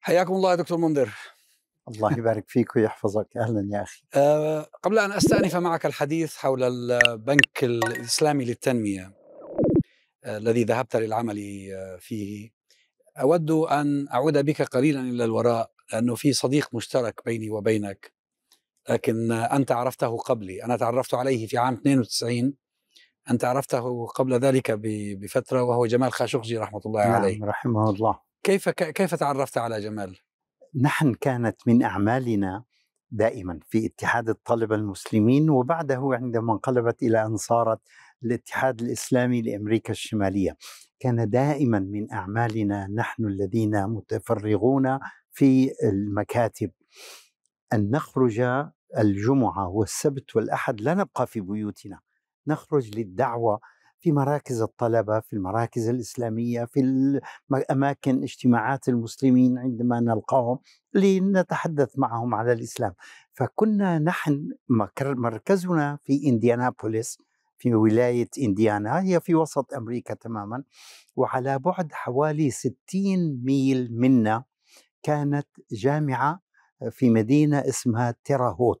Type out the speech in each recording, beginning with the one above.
حياكم الله يا دكتور منذر الله يبارك فيك ويحفظك اهلا يا اخي أه قبل ان استانف معك الحديث حول البنك الاسلامي للتنميه آه، الذي ذهبت للعمل آه، فيه اود ان اعود بك قليلا الى الوراء لانه في صديق مشترك بيني وبينك لكن انت عرفته قبلي انا تعرفت عليه في عام 92 انت عرفته قبل ذلك بفتره وهو جمال خاشقجي رحمه الله عليه نعم عليه رحمه الله كيف كيف تعرفت على جمال؟ نحن كانت من أعمالنا دائما في اتحاد الطلبة المسلمين وبعده عندما انقلبت إلى أن صارت الاتحاد الإسلامي لأمريكا الشمالية كان دائما من أعمالنا نحن الذين متفرغون في المكاتب أن نخرج الجمعة والسبت والأحد لا نبقى في بيوتنا نخرج للدعوة في مراكز الطلبه في المراكز الاسلاميه في اماكن اجتماعات المسلمين عندما نلقاهم لنتحدث معهم على الاسلام فكنا نحن مركزنا في انديانابوليس في ولاية إنديانا هي في وسط أمريكا تماما وعلى بعد حوالي 60 ميل منا كانت جامعة في مدينة اسمها تيراهوت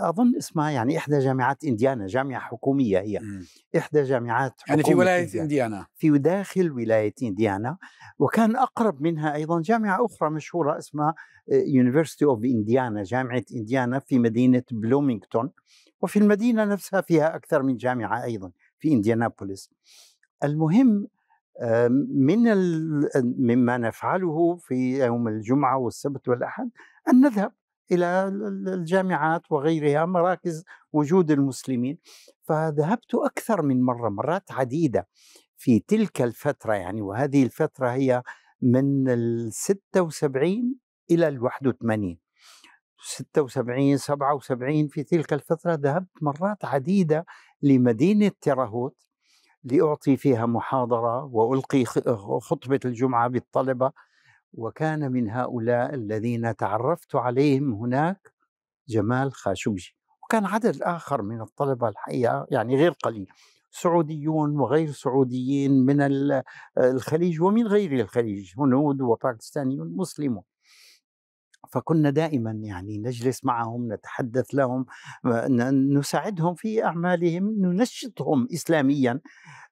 اظن اسمها يعني احدى جامعات انديانا جامعه حكوميه هي إمم. احدى جامعات حكوميه يعني في ولايه انديانا, في داخل ولايه انديانا وكان اقرب منها ايضا جامعه اخرى مشهوره اسمها يونيفرسيتي اوف انديانا جامعه انديانا في مدينه بلومينغتون وفي المدينه نفسها فيها اكثر من جامعه ايضا في انديانابوليس المهم آه، من مما نفعله في يوم الجمعه والسبت والاحد ان نذهب الى الجامعات وغيرها مراكز وجود المسلمين فذهبت اكثر من مره مرات عديده في تلك الفتره يعني وهذه الفتره هي من ال 76 الى ال 81 76 77 في تلك الفتره ذهبت مرات عديده لمدينه تيراهوت لاعطي فيها محاضره والقي خطبه الجمعه بالطلبه وكان من هؤلاء الذين تعرفت عليهم هناك جمال خاشوجي وكان عدد آخر من الطلبة الحقيقة يعني غير قليل سعوديون وغير سعوديين من آه، الخليج ومن غير الخليج هنود وباكستانيون مسلمون فكنا دائما يعني نجلس معهم نتحدث لهم آه، نساعدهم في اعمالهم ننشطهم اسلاميا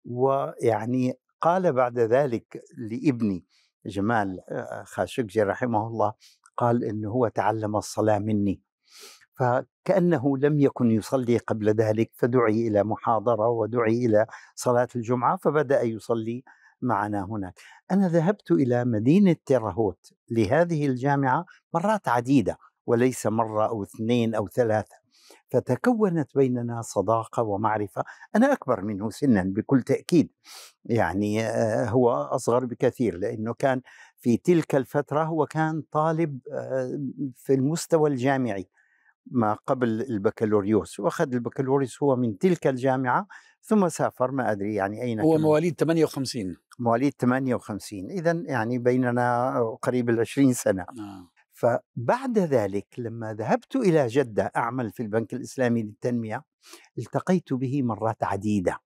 ويعني قال بعد ذلك لابني جمال خاشقجي رحمه الله قال انه هو تعلم الصلاه مني فكانه لم يكن يصلي قبل ذلك فدعي الى محاضره ودعي الى صلاه الجمعه فبدا يصلي معنا هناك انا ذهبت الى مدينه تيرهوت لهذه الجامعه مرات عديده وليس مره او اثنين او ثلاثه فتكونت بيننا صداقه ومعرفه انا اكبر منه سنا بكل تاكيد يعني آه، هو اصغر بكثير لانه كان في تلك الفتره هو كان طالب آه، في المستوى الجامعي ما قبل البكالوريوس واخذ البكالوريوس هو من تلك الجامعه ثم سافر ما ادري يعني اين هو مواليد 58 مواليد 58 اذا يعني بيننا قريب ال 20 سنه آه. فبعد ذلك لما ذهبت إلى جدة أعمل في البنك الإسلامي للتنمية التقيت به مرات عديدة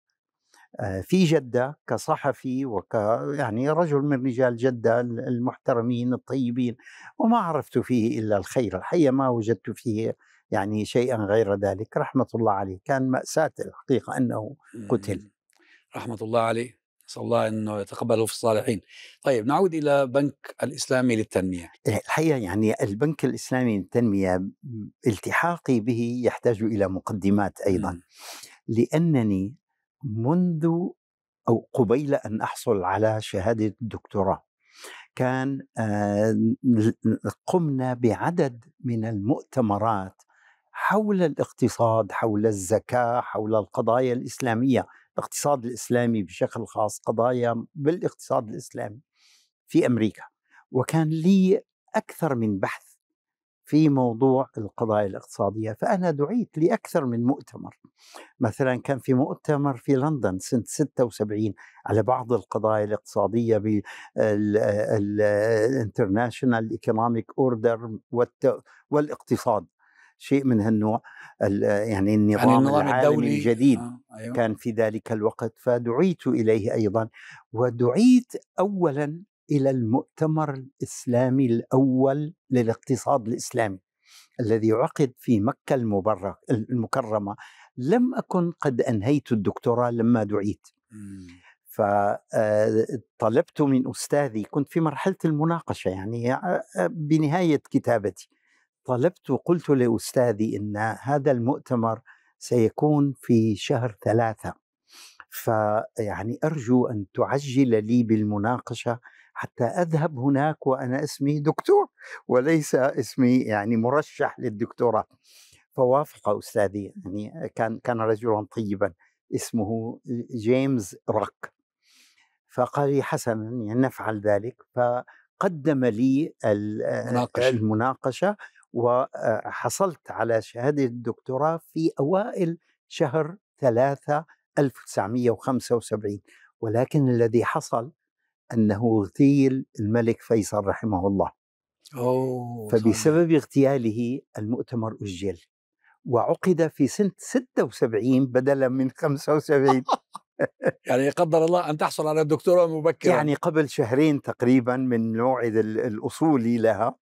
آه، في جدة كصحفي وك يعني رجل من رجال جدة المحترمين الطيبين وما عرفت فيه إلا الخير الحقيقة ما وجدت فيه يعني شيئا غير ذلك رحمة الله عليه كان مأساة الحقيقة أنه قتل رحمة الله عليه نسال الله انه يتقبله في الصالحين. طيب نعود الى بنك الاسلامي للتنميه. إيه، الحقيقه يعني البنك الاسلامي للتنميه التحاقي به يحتاج الى مقدمات ايضا. م. لانني منذ او قبيل ان احصل على شهاده الدكتوراه كان آه، قمنا بعدد من المؤتمرات حول الاقتصاد حول الزكاه حول القضايا الاسلاميه الاقتصاد الاسلامي بشكل خاص قضايا بالاقتصاد الاسلامي في امريكا وكان لي اكثر من بحث في موضوع القضايا الاقتصاديه فانا دعيت لاكثر من مؤتمر مثلا كان في مؤتمر في لندن سنه 76 على بعض القضايا الاقتصاديه بالانترناشونال ايكونوميك اوردر والاقتصاد شيء من هالنوع يعني, يعني النظام, يعني النظام العالمي الدولي الجديد آه. أيوة. كان في ذلك الوقت فدعيت اليه ايضا ودعيت اولا الى المؤتمر الاسلامي الاول للاقتصاد الاسلامي الذي عقد في مكه المبرك المكرمه لم اكن قد انهيت الدكتوراه لما دعيت إمم. فطلبت آه، من استاذي كنت في مرحله المناقشه يعني آه، آه، بنهايه كتابتي طلبت وقلت لأستاذي أن هذا المؤتمر سيكون في شهر ثلاثة فيعني أرجو أن تعجل لي بالمناقشة حتى أذهب هناك وأنا اسمي دكتور وليس اسمي يعني مرشح للدكتوراه فوافق أستاذي يعني كان كان رجلا طيبا اسمه جيمس روك فقال لي حسنا يعني نفعل ذلك فقدم لي المناقشة, المناقشة وحصلت على شهادة الدكتوراه في أوائل شهر ثلاثة 1975 ولكن الذي حصل أنه اغتيل الملك فيصل رحمه الله أوه فبسبب اغتياله المؤتمر أجل وعقد في سنة 76 بدلا من 75 يعني قدر الله ان تحصل على الدكتوراه مبكرا يعني قبل شهرين تقريبا من الموعد الاصولي لها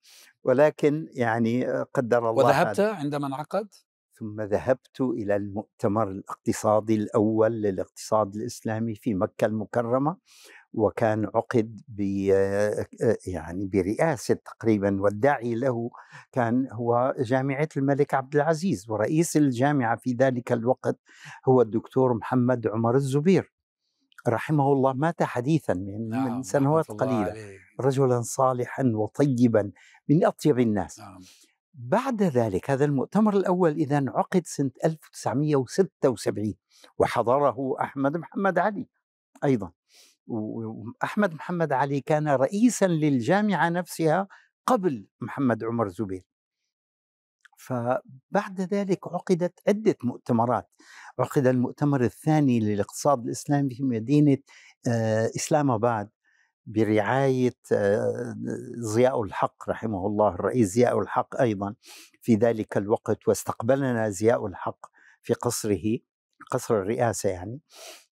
ولكن يعني قدر الله وذهبت عندما انعقد؟ ثم ذهبت الى المؤتمر الاقتصادي الاول للاقتصاد الاسلامي في مكه المكرمه وكان عقد ب آه، آه، يعني برئاسه تقريبا والداعي له كان هو جامعه الملك عبد العزيز ورئيس الجامعه في ذلك الوقت هو الدكتور محمد عمر الزبير رحمه الله مات حديثا من, نعم من سنوات قليله رجلا صالحا وطيبا من اطيب الناس نعم. بعد ذلك هذا المؤتمر الاول اذا عقد سنه 1976 وحضره احمد محمد علي ايضا وأحمد محمد علي كان رئيسا للجامعة نفسها قبل محمد عمر زبير فبعد ذلك عقدت عدة مؤتمرات عقد المؤتمر الثاني للاقتصاد الإسلامي في مدينة آه، إسلام آباد برعاية آه، ضياء الحق رحمه الله الرئيس ضياء الحق أيضا في ذلك الوقت واستقبلنا ضياء الحق في قصره قصر الرئاسة يعني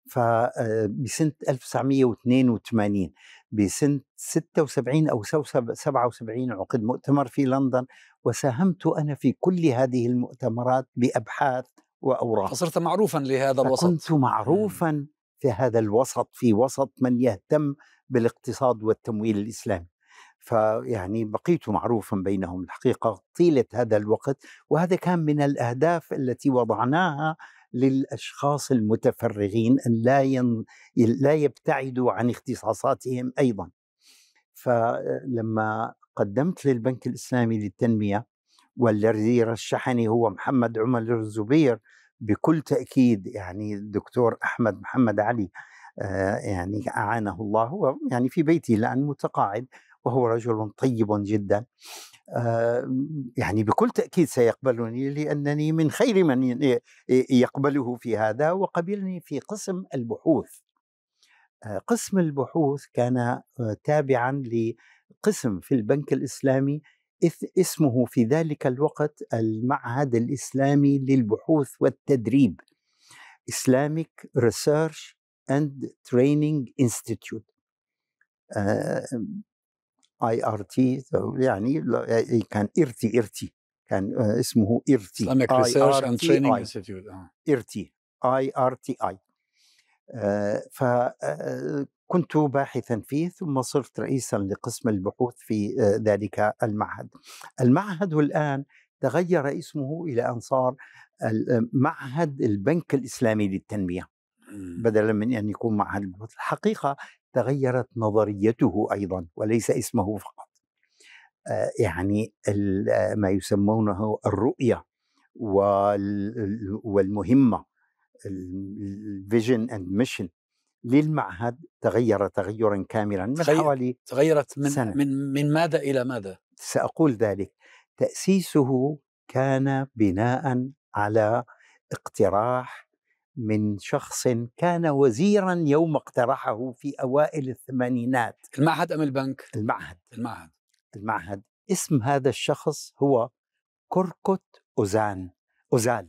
فبسنة آه، 1982 بسنة 76 أو 77 عقد مؤتمر في لندن وساهمت أنا في كل هذه المؤتمرات بأبحاث وأوراق فصرت معروفا لهذا الوسط كنت معروفا في هذا الوسط في وسط من يهتم بالاقتصاد والتمويل الإسلامي فيعني بقيت معروفا بينهم الحقيقه طيله هذا الوقت وهذا كان من الاهداف التي وضعناها للاشخاص المتفرغين ان لا ين... لا يبتعدوا عن اختصاصاتهم ايضا. فلما قدمت للبنك الاسلامي للتنميه والذي رشحني هو محمد عمر الزبير بكل تاكيد يعني الدكتور احمد محمد علي آه، يعني اعانه الله هو يعني في بيتي الان متقاعد وهو رجل طيب جدا آه، يعني بكل تأكيد سيقبلني لأنني من خير من يقبله في هذا وقبلني في قسم البحوث آه، قسم البحوث كان آه، تابعا لقسم في البنك الإسلامي اسمه في ذلك الوقت المعهد الإسلامي للبحوث والتدريب Islamic Research and Training Institute اي ار تي يعني إيه، كان ارتي ارتي كان آه، اسمه ارتي Islamic Research اي ار تي اي آه. آه، فكنت باحثا فيه ثم صرت رئيسا لقسم البحوث في ذلك المعهد المعهد الآن تغير اسمه إلى أن صار معهد البنك الإسلامي للتنمية إمم. بدلا من أن يكون معهد البحوث الحقيقة تغيرت نظريته ايضا وليس اسمه فقط آه، يعني آه، ما يسمونه الرؤيه والمهمه الفيجن اند ميشن للمعهد تغير تغيرا كاملا من حوالي تغيرت من سنة. من من ماذا الى ماذا؟ ساقول ذلك تاسيسه كان بناء على اقتراح من شخص كان وزيرا يوم اقترحه في اوائل الثمانينات المعهد ام البنك؟ المعهد المعهد المعهد اسم هذا الشخص هو كركوت اوزان اوزال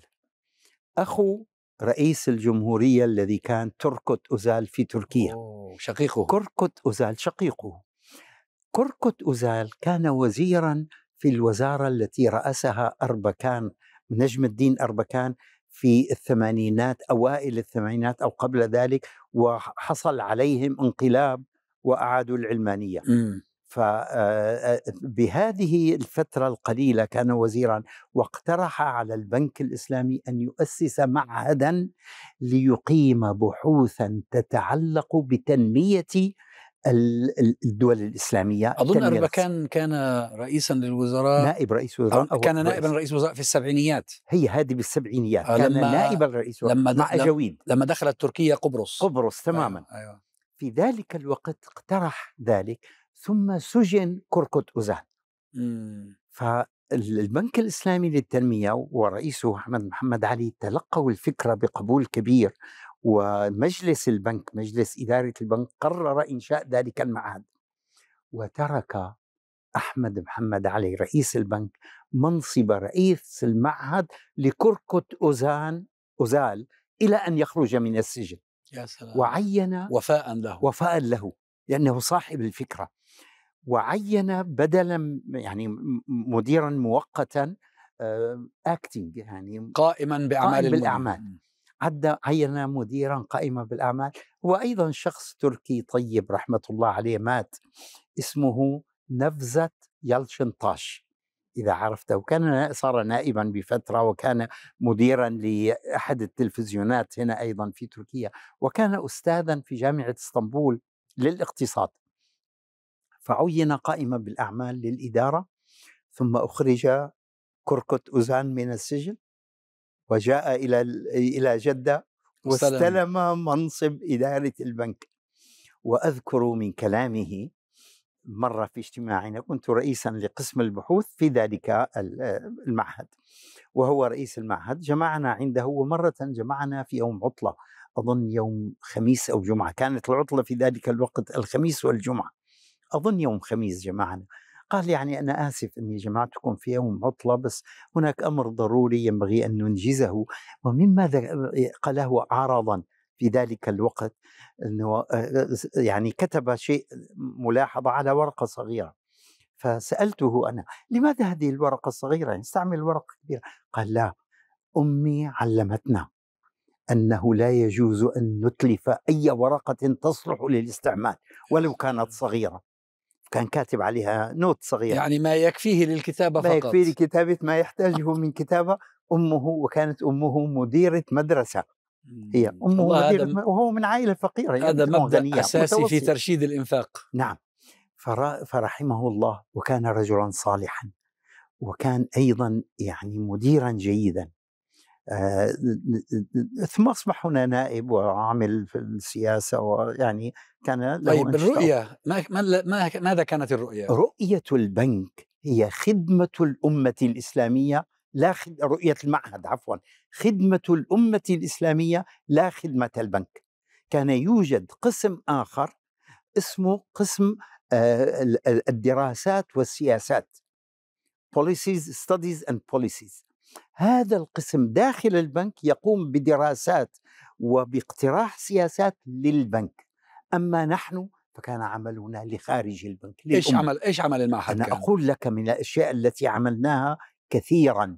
اخو رئيس الجمهوريه الذي كان تركوت اوزال في تركيا أوه. شقيقه كركوت اوزال شقيقه كركوت اوزال كان وزيرا في الوزاره التي راسها اربكان نجم الدين اربكان في الثمانينات اوائل الثمانينات او قبل ذلك وحصل عليهم انقلاب واعادوا العلمانيه م. إمم. فبهذه الفترة القليلة كان وزيرا واقترح على البنك الإسلامي أن يؤسس معهدا ليقيم بحوثا تتعلق بتنمية الدول الاسلاميه اظن اربكان كان رئيسا للوزراء نائب رئيس وزراء أو كان نائبا رئيس وزراء في السبعينيات هي هذه بالسبعينيات آه كان نائبا رئيس وزراء لما مع اجاويد لما دخلت تركيا قبرص قبرص أيوة، تماما آه أيوة. في ذلك الوقت اقترح ذلك ثم سجن كركوت اوزان فالبنك الاسلامي للتنميه ورئيسه احمد محمد علي تلقوا الفكره بقبول كبير ومجلس البنك مجلس إدارة البنك قرر إنشاء ذلك المعهد وترك أحمد محمد علي رئيس البنك منصب رئيس المعهد لكركت أوزان أوزال إلى أن يخرج من السجن يا سلام. وعين وفاء له وفاء له لأنه صاحب الفكرة وعين بدلا يعني مديرا مؤقتا اكتنج آه، يعني قائما باعمال قائم بالاعمال عدى عين مديرا قائما بالأعمال وأيضا شخص تركي طيب رحمة الله عليه مات اسمه نفزة يلشنطاش إذا عرفته وكان صار نائبا بفترة وكان مديرا لأحد التلفزيونات هنا أيضا في تركيا وكان أستاذا في جامعة اسطنبول للاقتصاد فعين قائما بالأعمال للإدارة ثم أخرج كركت أوزان من السجن وجاء إلى إلى جدة واستلم منصب إدارة البنك وأذكر من كلامه مرة في اجتماعنا كنت رئيسا لقسم البحوث في ذلك المعهد وهو رئيس المعهد جمعنا عنده ومرة جمعنا في يوم عطلة أظن يوم خميس أو جمعة كانت العطلة في ذلك الوقت الخميس والجمعة أظن يوم خميس جمعنا قال يعني أنا آسف أني جمعتكم في يوم عطلة بس هناك أمر ضروري ينبغي أن ننجزه ومما قاله عرضا في ذلك الوقت أنه آه، يعني كتب شيء ملاحظة على ورقة صغيرة فسألته أنا لماذا هذه الورقة الصغيرة يعني استعمل ورقة كبيرة قال لا أمي علمتنا أنه لا يجوز أن نتلف أي ورقة تصلح للاستعمال ولو كانت صغيرة كان كاتب عليها نوت صغير يعني ما يكفيه للكتابة فقط ما يكفيه لكتابة ما يحتاجه من كتابة أمه وكانت أمه مديرة مدرسة هي أمه مديرة م... وهو من عائلة فقيرة يعني هذا مبدأ أساسي متوصي. في ترشيد الإنفاق نعم فرحمه الله وكان رجلا صالحا وكان أيضا يعني مديرا جيدا آه، ثم اصبح هنا نائب وعامل في السياسه ويعني كان طيب الرؤيه ما ما ماذا كانت الرؤيه؟ رؤيه البنك هي خدمه الامه الاسلاميه لا خد... رؤيه المعهد عفوا خدمه الامه الاسلاميه لا خدمه البنك كان يوجد قسم اخر اسمه قسم آه، الدراسات والسياسات policies studies and policies هذا القسم داخل البنك يقوم بدراسات وباقتراح سياسات للبنك أما نحن فكان عملنا لخارج البنك ايش عمل ايش عمل المعهد؟ انا كان؟ اقول لك من الاشياء التي عملناها كثيرا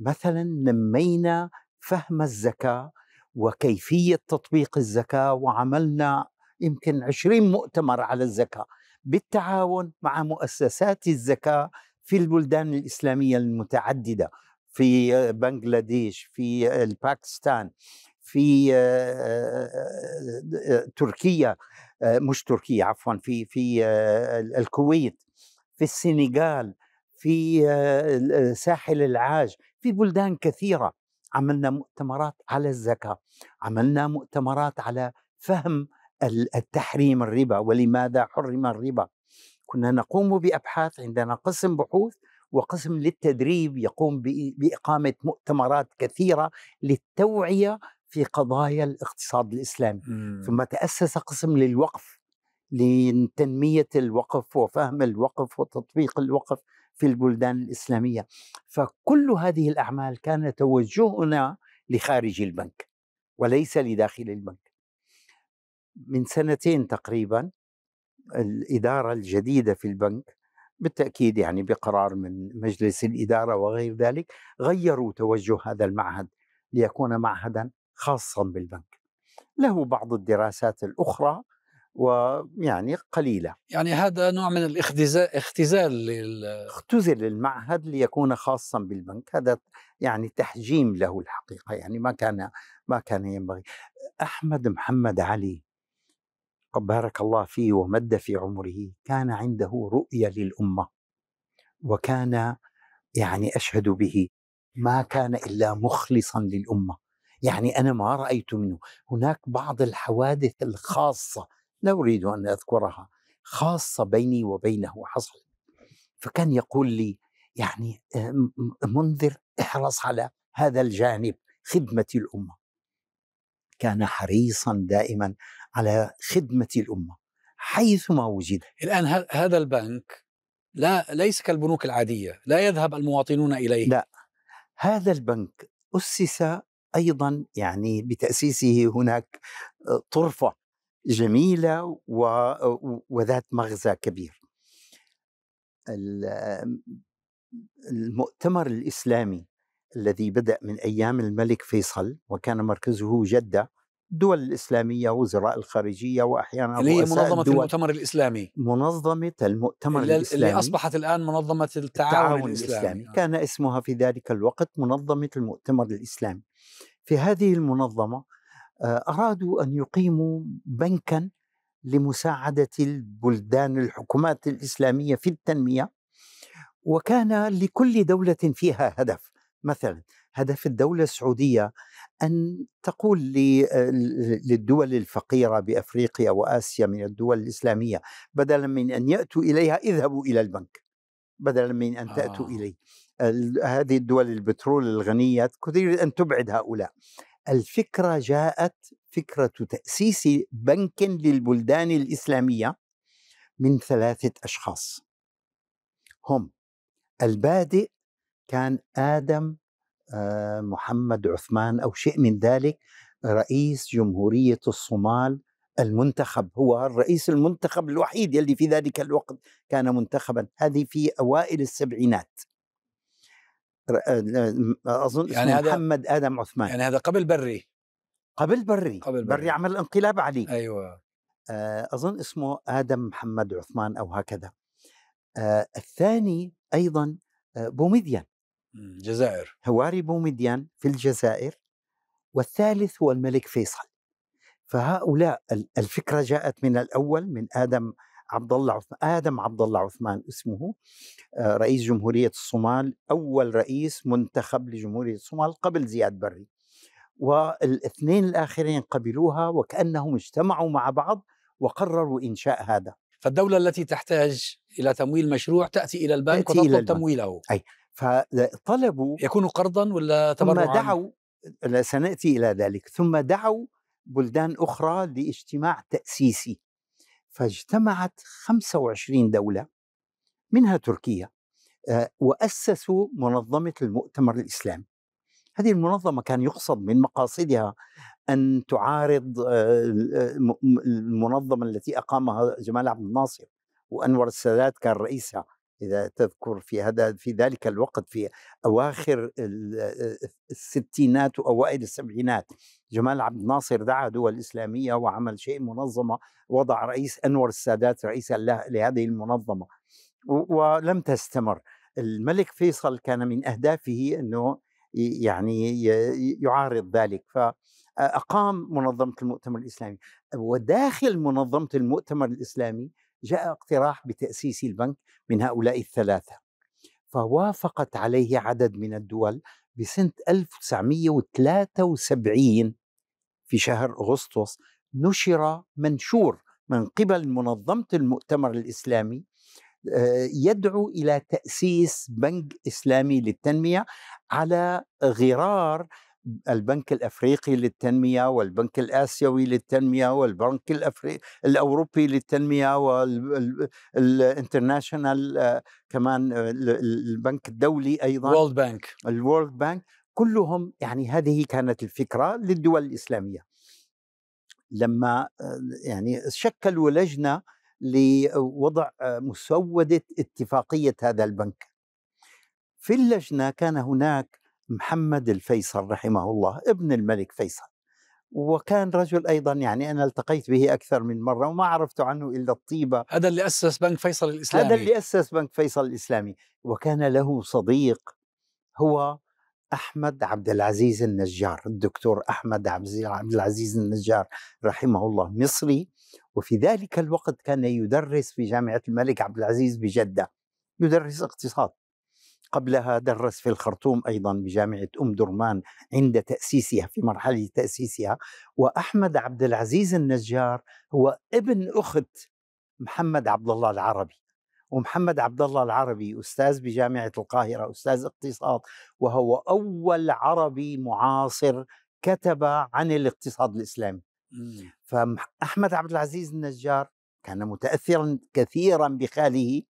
مثلا نمينا فهم الزكاه وكيفيه تطبيق الزكاه وعملنا يمكن 20 مؤتمر على الزكاه بالتعاون مع مؤسسات الزكاه في البلدان الاسلاميه المتعدده في بنغلاديش في الباكستان في آه، آه، آه، تركيا مش تركيا عفوا في في الكويت في السنغال في ساحل العاج في بلدان كثيره عملنا مؤتمرات على الزكاه عملنا مؤتمرات على فهم التحريم الربا ولماذا حرم الربا كنا نقوم بابحاث عندنا قسم بحوث وقسم للتدريب يقوم باقامه مؤتمرات كثيره للتوعيه في قضايا الاقتصاد الاسلامي مم. ثم تاسس قسم للوقف لتنميه الوقف وفهم الوقف وتطبيق الوقف في البلدان الاسلاميه فكل هذه الاعمال كان توجهنا لخارج البنك وليس لداخل البنك من سنتين تقريبا الاداره الجديده في البنك بالتاكيد يعني بقرار من مجلس الاداره وغير ذلك غيروا توجه هذا المعهد ليكون معهدا خاصا بالبنك له بعض الدراسات الاخرى ويعني قليله يعني هذا نوع من الاختزال اختزال لل... اختزل المعهد ليكون خاصا بالبنك هذا يعني تحجيم له الحقيقه يعني ما كان ما كان ينبغي احمد محمد علي بارك الله فيه ومد في عمره كان عنده رؤية للأمة وكان يعني أشهد به ما كان إلا مخلصا للأمة يعني أنا ما رأيت منه هناك بعض الحوادث الخاصة لا أريد أن أذكرها خاصة بيني وبينه حصل فكان يقول لي يعني آه، منذر احرص على هذا الجانب خدمة الأمة كان حريصا دائما على خدمة الأمة حيثما وجد الآن هذا البنك لا ليس كالبنوك العادية لا يذهب المواطنون إليه لا هذا البنك أسس أيضا يعني بتأسيسه هناك آه، طرفة جميلة و... وذات مغزى كبير المؤتمر الإسلامي الذي بدأ من أيام الملك فيصل وكان مركزه جدة الدول الإسلامية وزراء الخارجية وأحيانا اللي هي منظمة الدول المؤتمر الإسلامي منظمة المؤتمر اللي الإسلامي اللي أصبحت الآن منظمة التعاون, التعاون الإسلامي, الإسلامي. آه. كان اسمها في ذلك الوقت منظمة المؤتمر الإسلامي في هذه المنظمة آه، أرادوا أن يقيموا بنكا لمساعدة البلدان الحكومات الإسلامية في التنمية وكان لكل دولة فيها هدف مثلا هدف الدولة السعودية أن تقول آه، للدول الفقيرة بأفريقيا وآسيا من الدول الإسلامية بدلا من أن يأتوا إليها اذهبوا إلى البنك بدلا من أن تأتوا آه. إليه هذه الدول البترول الغنية تريد أن تبعد هؤلاء الفكرة جاءت فكرة تأسيس بنك للبلدان الإسلامية من ثلاثة أشخاص هم البادئ كان آدم آه، محمد عثمان أو شيء من ذلك رئيس جمهورية الصومال المنتخب هو الرئيس المنتخب الوحيد يلي في ذلك الوقت كان منتخبا هذه في أوائل السبعينات آه، أظن يعني اسمه محمد آدم عثمان يعني هذا قبل بري قبل بري قبل بري, بري عمل انقلاب عليه أيوة آه، أظن اسمه آدم محمد عثمان أو هكذا الثاني أيضا بوميديان الجزائر هواري بومديان في الجزائر والثالث هو الملك فيصل فهؤلاء الفكره جاءت من الاول من ادم عبد الله عثمان ادم عبد الله عثمان اسمه آه، رئيس جمهوريه الصومال اول رئيس منتخب لجمهوريه الصومال قبل زياد بري والاثنين الاخرين قبلوها وكانهم اجتمعوا مع بعض وقرروا انشاء هذا فالدوله التي تحتاج الى تمويل مشروع تاتي الى البنك وتطلب تمويله اي فطلبوا يكونوا قرضا ولا تبرعا؟ ثم دعوا سناتي الى ذلك، ثم دعوا بلدان اخرى لاجتماع تاسيسي فاجتمعت 25 دوله منها تركيا آه، واسسوا منظمه المؤتمر الاسلامي. هذه المنظمه كان يقصد من مقاصدها ان تعارض آه، آه، المنظمه التي اقامها جمال عبد الناصر وانور السادات كان رئيسها إذا تذكر في هذا في ذلك الوقت في أواخر الستينات وأوائل السبعينات جمال عبد الناصر دعا دول إسلامية وعمل شيء منظمة وضع رئيس أنور السادات رئيسا لهذه المنظمة ولم تستمر الملك فيصل كان من أهدافه أنه يعني يعارض ذلك فأقام منظمة المؤتمر الإسلامي وداخل منظمة المؤتمر الإسلامي جاء اقتراح بتأسيس البنك من هؤلاء الثلاثة فوافقت عليه عدد من الدول بسنة 1973 في شهر أغسطس نشر منشور من قبل منظمة المؤتمر الإسلامي آه، يدعو إلى تأسيس بنك إسلامي للتنمية على غرار البنك الافريقي للتنميه والبنك الاسيوي للتنميه والبنك الافريقي الاوروبي للتنميه والانترناشونال آه، كمان آه، البنك الدولي ايضا وورلد بانك الوورلد بانك كلهم يعني هذه كانت الفكره للدول الاسلاميه لما آه، يعني شكلوا لجنه لوضع مسوده اتفاقيه هذا البنك في اللجنه كان هناك محمد الفيصل رحمه الله ابن الملك فيصل وكان رجل ايضا يعني انا التقيت به اكثر من مره وما عرفت عنه الا الطيبه هذا اللي اسس بنك فيصل الاسلامي هذا اللي اسس بنك فيصل الاسلامي وكان له صديق هو احمد عبد العزيز النجار الدكتور احمد عبد العزيز النجار رحمه الله مصري وفي ذلك الوقت كان يدرس في جامعه الملك عبد العزيز بجده يدرس اقتصاد قبلها درس في الخرطوم أيضا بجامعة أم درمان عند تأسيسها في مرحلة تأسيسها وأحمد عبد العزيز النجار هو ابن أخت محمد عبد الله العربي ومحمد عبد الله العربي أستاذ بجامعة القاهرة أستاذ اقتصاد وهو أول عربي معاصر كتب عن الاقتصاد الإسلامي إمم. فأحمد عبد العزيز النجار كان متأثرا كثيرا بخاله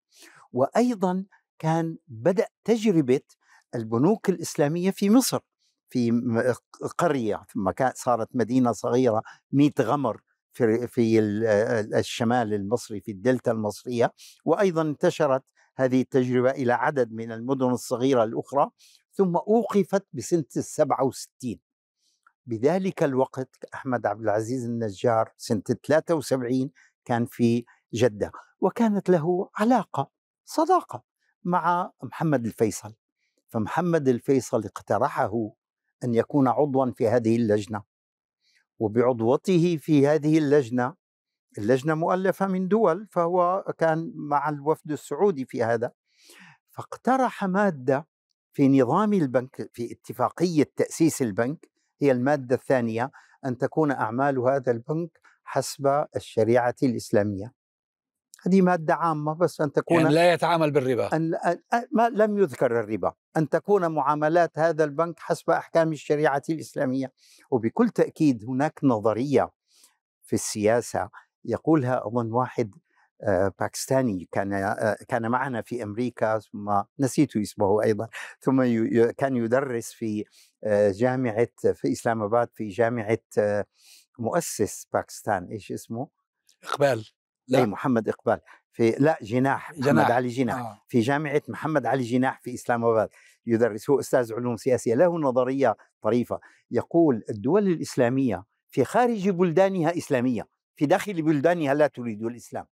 وأيضا كان بدأ تجربة البنوك الإسلامية في مصر في قرية مكان صارت مدينة صغيرة ميت غمر في في الشمال المصري في الدلتا المصرية وأيضا انتشرت هذه التجربة إلى عدد من المدن الصغيرة الأخرى ثم أوقفت بسنة السبعة وستين بذلك الوقت أحمد عبد العزيز النجار سنة 73 كان في جدة وكانت له علاقة صداقة مع محمد الفيصل فمحمد الفيصل اقترحه أن يكون عضوا في هذه اللجنة وبعضوته في هذه اللجنة اللجنة مؤلفة من دول فهو كان مع الوفد السعودي في هذا فاقترح مادة في نظام البنك في اتفاقية تأسيس البنك هي المادة الثانية أن تكون أعمال هذا البنك حسب الشريعة الإسلامية هذه مادة عامة بس أن تكون يعني لا يتعامل بالربا أن ما لم يذكر الربا أن تكون معاملات هذا البنك حسب أحكام الشريعة الإسلامية وبكل تأكيد هناك نظرية في السياسة يقولها أظن واحد آه، باكستاني كان آه، كان معنا في امريكا ثم نسيت اسمه ايضا ثم كان يدرس في آه، جامعه في اسلام اباد في جامعه مؤسس باكستان ايش اسمه؟ اقبال لا. أي محمد إقبال في لا جناح, جناح. محمد علي جناح آه. في جامعة محمد علي جناح في إسلام آباد يدرس هو أستاذ علوم سياسية له نظرية طريفة يقول الدول الإسلامية في خارج بلدانها إسلامية في داخل بلدانها لا تريد الإسلام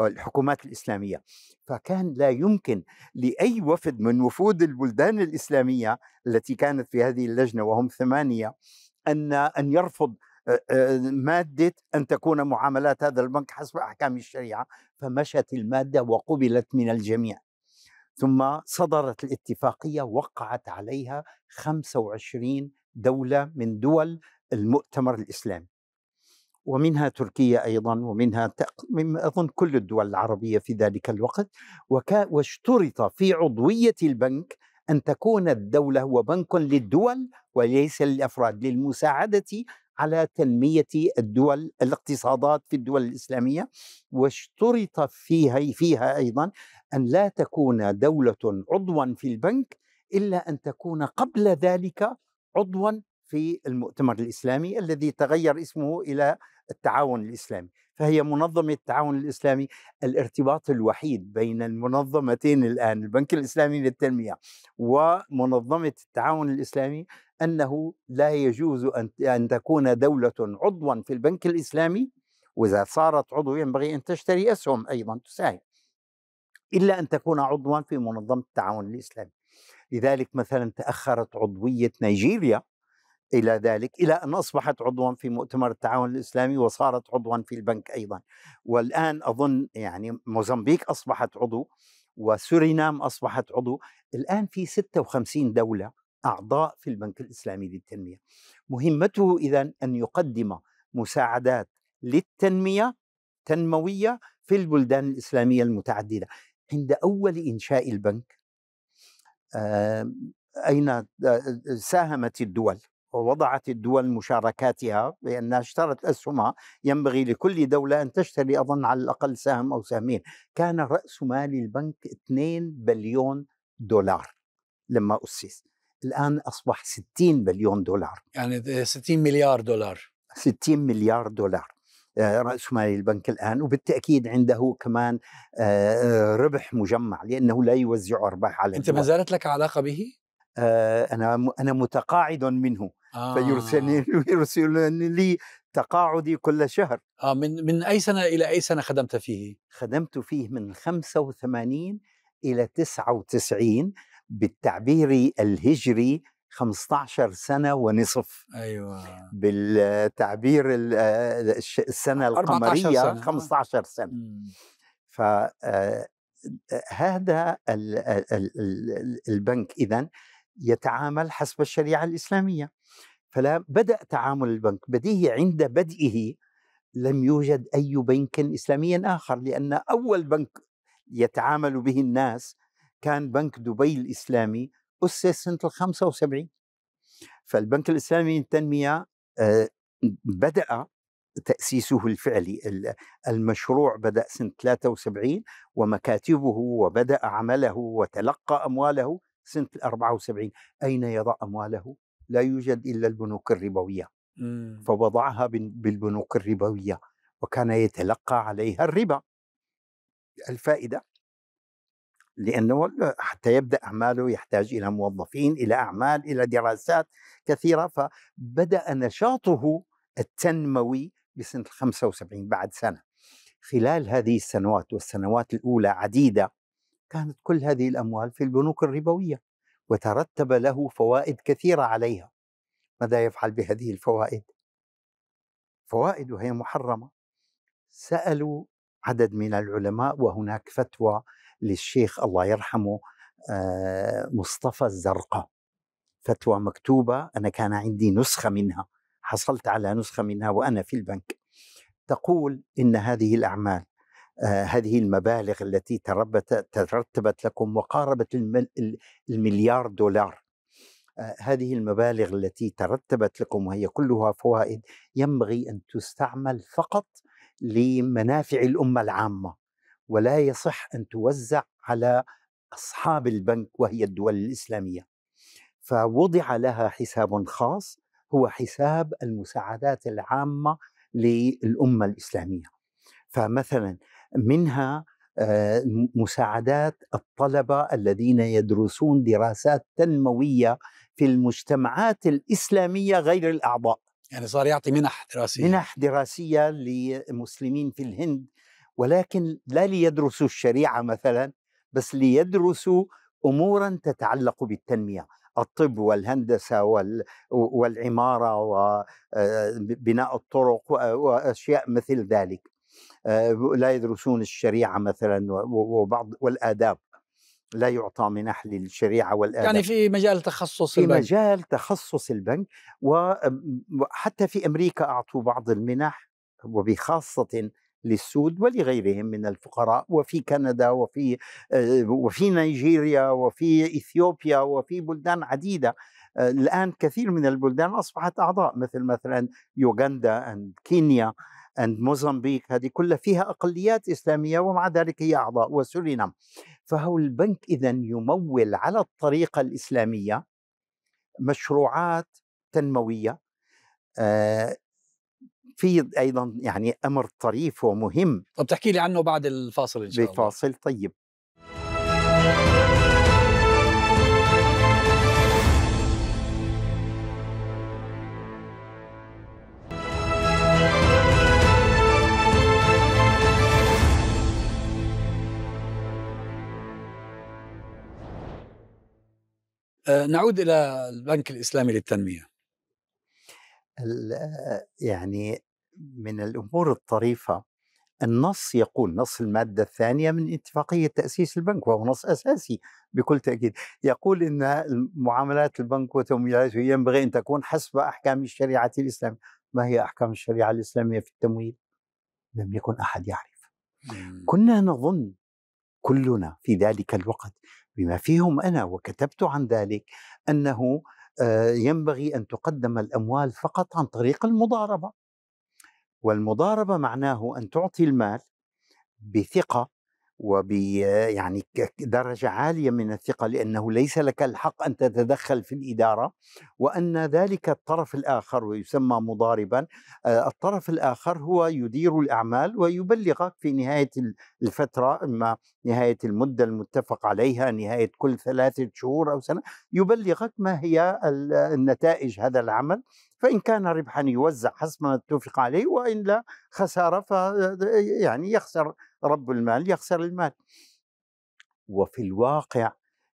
الحكومات الإسلامية فكان لا يمكن لأي وفد من وفود البلدان الإسلامية التي كانت في هذه اللجنة وهم ثمانية أن أن يرفض مادة أن تكون معاملات هذا البنك حسب أحكام الشريعة فمشت المادة وقبلت من الجميع ثم صدرت الاتفاقية وقعت عليها 25 دولة من دول المؤتمر الإسلامي ومنها تركيا أيضا ومنها أظن كل الدول العربية في ذلك الوقت وكا واشترط في عضوية البنك أن تكون الدولة هو بنك للدول وليس للأفراد للمساعدة على تنمية الدول الاقتصادات في الدول الإسلامية واشترط فيها, فيها أيضا أن لا تكون دولة عضوا في البنك إلا أن تكون قبل ذلك عضوا في المؤتمر الإسلامي الذي تغير اسمه إلى التعاون الإسلامي فهي منظمة التعاون الإسلامي الارتباط الوحيد بين المنظمتين الآن البنك الإسلامي للتنمية ومنظمة التعاون الإسلامي أنه لا يجوز أن تكون دولة عضوا في البنك الإسلامي وإذا صارت عضو ينبغي أن تشتري أسهم أيضا تساهم إلا أن تكون عضوا في منظمة التعاون الإسلامي لذلك مثلا تأخرت عضوية نيجيريا إلى ذلك إلى أن أصبحت عضوا في مؤتمر التعاون الإسلامي وصارت عضوا في البنك أيضا والآن أظن يعني موزمبيق أصبحت عضو وسورينام أصبحت عضو الآن في 56 دولة أعضاء في البنك الإسلامي للتنمية مهمته إذا أن يقدم مساعدات للتنمية تنموية في البلدان الإسلامية المتعددة عند أول إنشاء البنك أين آه، آه، ساهمت الدول ووضعت الدول مشاركاتها بأنها اشترت أسهمها ينبغي لكل دولة أن تشتري أظن على الأقل سهم أو سهمين كان رأس مال البنك 2 بليون دولار لما أسس الآن أصبح 60 بليون دولار يعني 60 مليار دولار 60 مليار دولار آه، رأس مال البنك الآن وبالتأكيد عنده كمان آه، آه، ربح مجمع لأنه لا يوزع أرباح على أنت ما زالت لك علاقة به؟ أنا أنا متقاعد منه فيرسلون فيرسلني آه. لي تقاعدي كل شهر آه من من أي سنة إلى أي سنة خدمت فيه؟ خدمت فيه من 85 إلى 99 بالتعبير الهجري 15 سنة ونصف أيوة بالتعبير آه، السنة القمرية 15 سنة آه. فهذا البنك إذا يتعامل حسب الشريعة الإسلامية فلا بدأ تعامل البنك بديهي عند بدئه لم يوجد أي بنك إسلامي آخر لأن أول بنك يتعامل به الناس كان بنك دبي الإسلامي أسس سنة الخمسة وسبعين فالبنك الإسلامي للتنمية آه، بدأ تأسيسه الفعلي المشروع بدأ سنة 73 ومكاتبه وبدأ عمله وتلقى أمواله سنة 74 أين يضع أمواله لا يوجد إلا البنوك الربوية إمم. فوضعها بالبنوك الربوية وكان يتلقى عليها الربا الفائدة لأنه حتى يبدأ أعماله يحتاج إلى موظفين إلى أعمال إلى دراسات كثيرة فبدأ نشاطه التنموي بسنة 75 بعد سنة خلال هذه السنوات والسنوات الأولى عديدة كانت كل هذه الأموال في البنوك الربوية وترتب له فوائد كثيرة عليها ماذا يفعل بهذه الفوائد؟ فوائد وهي محرمة سألوا عدد من العلماء وهناك فتوى للشيخ الله يرحمه آه، مصطفى الزرقاء فتوى مكتوبة أنا كان عندي نسخة منها حصلت على نسخة منها وأنا في البنك تقول إن هذه الأعمال آه، هذه المبالغ التي ترتبت لكم وقاربت المليار دولار آه، هذه المبالغ التي ترتبت لكم وهي كلها فوائد ينبغي ان تستعمل فقط لمنافع الامه العامه ولا يصح ان توزع على اصحاب البنك وهي الدول الاسلاميه فوضع لها حساب خاص هو حساب المساعدات العامه للامه الاسلاميه فمثلا منها آه، مساعدات الطلبه الذين يدرسون دراسات تنمويه في المجتمعات الاسلاميه غير الاعضاء. يعني صار يعطي منح دراسيه منح دراسيه لمسلمين في الهند ولكن لا ليدرسوا الشريعه مثلا بس ليدرسوا امورا تتعلق بالتنميه. الطب والهندسه والعماره وبناء آه، الطرق واشياء مثل ذلك. آه، لا يدرسون الشريعه مثلا وبعض والاداب لا يعطى منح للشريعة يعني والاداب يعني في مجال تخصص في البنك. مجال تخصص البنك وحتى في امريكا اعطوا بعض المنح وبخاصه للسود ولغيرهم من الفقراء وفي كندا وفي آه، وفي نيجيريا وفي اثيوبيا وفي بلدان عديده آه، الان كثير من البلدان اصبحت اعضاء مثل مثلا يوغندا كينيا اند موزمبيق هذه كلها فيها اقليات اسلاميه ومع ذلك هي اعضاء وسورينام فهو البنك اذا يمول على الطريقه الاسلاميه مشروعات تنمويه آه، في ايضا يعني امر طريف ومهم طب تحكي لي عنه بعد الفاصل ان شاء الله بفاصل طيب آه، نعود الى البنك الاسلامي للتنميه يعني من الامور الطريفه النص يقول نص الماده الثانيه من اتفاقيه تاسيس البنك وهو نص اساسي بكل تاكيد يقول ان معاملات البنك وتمويلاته ينبغي ان تكون حسب احكام الشريعه الاسلاميه ما هي احكام الشريعه الاسلاميه في التمويل لم يكن احد يعرف كنا نظن كلنا في ذلك الوقت بما فيهم انا وكتبت عن ذلك انه آه، ينبغي ان تقدم الاموال فقط عن طريق المضاربه والمضاربه معناه ان تعطي المال بثقه وب يعني درجة عالية من الثقة لأنه ليس لك الحق أن تتدخل في الإدارة وأن ذلك الطرف الآخر ويسمى مضاربا آه، الطرف الآخر هو يدير الأعمال ويبلغك في نهاية الفترة إما نهاية المدة المتفق عليها نهاية كل ثلاثة شهور أو سنة يبلغك ما هي النتائج هذا العمل فإن كان ربحا يوزع حسب ما اتفق عليه وإلا خسارة يعني يخسر رب المال يخسر المال وفي الواقع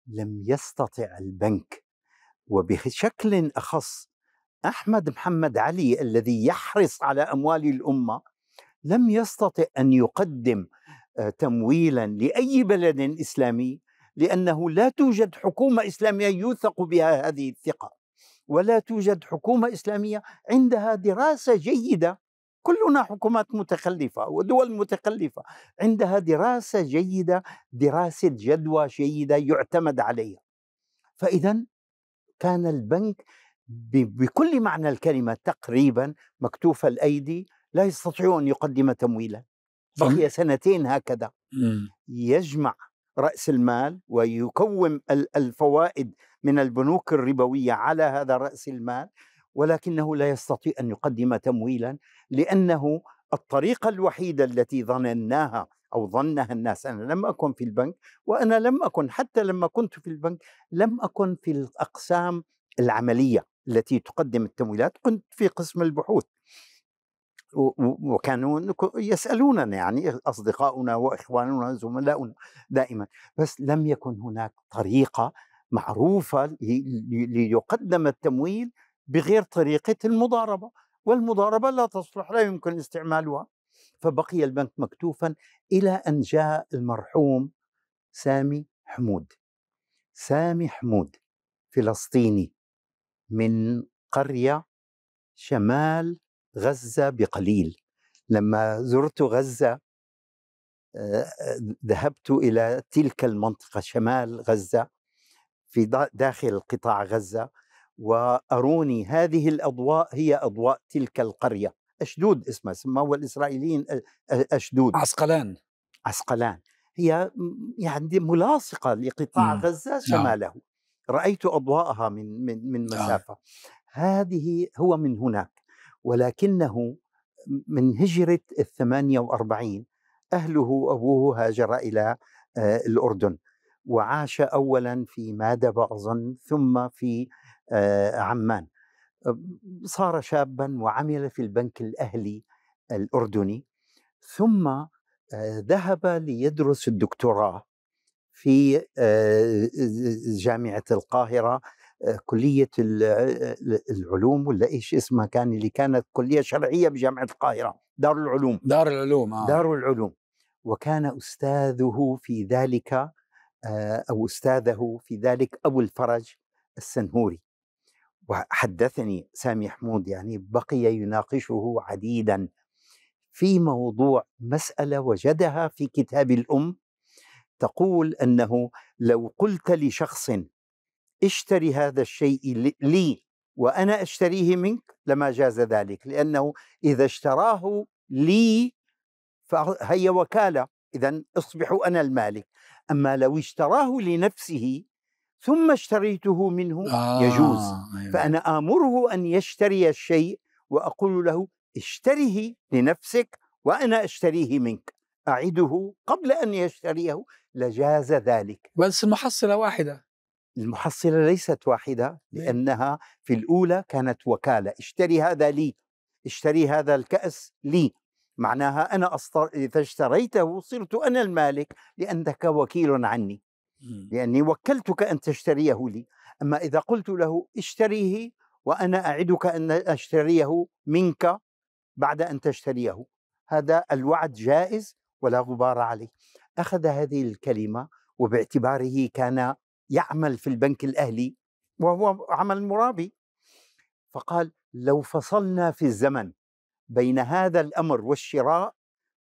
لم يستطع البنك وبشكل أخص أحمد محمد علي الذي يحرص على أموال الأمة لم يستطع أن يقدم آه، تمويلا لاي بلد اسلامي لانه لا توجد حكومه اسلاميه يوثق بها هذه الثقه ولا توجد حكومه اسلاميه عندها دراسه جيده كلنا حكومات متخلفه ودول متخلفه عندها دراسه جيده دراسه جدوى جيده يعتمد عليها فاذا كان البنك بكل معنى الكلمه تقريبا مكتوف الايدي لا يستطيع ان يقدم تمويلا بقي سنتين هكذا إمم. يجمع رأس المال ويكوم الفوائد من البنوك الربوية على هذا رأس المال ولكنه لا يستطيع أن يقدم تمويلا لأنه الطريقة الوحيدة التي ظنناها أو ظنها الناس أنا لم أكن في البنك وأنا لم أكن حتى لما كنت في البنك لم أكن في الأقسام العملية التي تقدم التمويلات كنت في قسم البحوث وكانوا يسألوننا يعني أصدقاؤنا وإخواننا زملاؤنا دائما بس لم يكن هناك طريقة معروفة ليقدم التمويل بغير طريقة المضاربة والمضاربة لا تصلح لا يمكن استعمالها فبقي البنك مكتوفا إلى أن جاء المرحوم سامي حمود سامي حمود فلسطيني من قرية شمال غزة بقليل لما زرت غزة ذهبت إلى تلك المنطقة شمال غزة في داخل قطاع غزة وأروني هذه الأضواء هي أضواء تلك القرية أشدود اسمها سموها الإسرائيليين أشدود عسقلان عسقلان هي يعني ملاصقة لقطاع مم. غزة نعم. شماله نعم. رأيت أضواءها من من من نعم. مسافة آه. هذه هو من هناك ولكنه من هجرة الثمانية وأربعين أهله وأبوه هاجر إلى آه، الأردن وعاش أولا في مادبة أظن ثم في آه، عمان صار شابا وعمل في البنك الأهلي الأردني ثم آه، ذهب ليدرس الدكتوراه في جامعة القاهرة كليه العلوم ولا ايش اسمها كان اللي كانت كليه شرعيه بجامعه القاهره دار العلوم دار العلوم آه. دار العلوم وكان استاذه في ذلك آه، او استاذه في ذلك ابو الفرج السنهوري وحدثني سامي حمود يعني بقي يناقشه عديدا في موضوع مساله وجدها في كتاب الام تقول انه لو قلت لشخص اشتري هذا الشيء لي وأنا أشتريه منك لما جاز ذلك لأنه إذا اشتراه لي فهي وكالة إذا أصبح أنا المالك أما لو اشتراه لنفسه ثم اشتريته منه يجوز آه، أيوة. فأنا آمره أن يشتري الشيء وأقول له اشتريه لنفسك وأنا أشتريه منك أعده قبل أن يشتريه لجاز ذلك بس المحصلة واحدة المحصلة ليست واحدة لأنها في الأولى كانت وكالة اشتري هذا لي اشتري هذا الكأس لي معناها أنا أصطر... إذا اشتريته صرت أنا المالك لأنك وكيل عني لأني وكلتك أن تشتريه لي أما إذا قلت له اشتريه وأنا أعدك أن أشتريه منك بعد أن تشتريه هذا الوعد جائز ولا غبار عليه أخذ هذه الكلمة وباعتباره كان يعمل في البنك الأهلي وهو عمل مرابي فقال لو فصلنا في الزمن بين هذا الأمر والشراء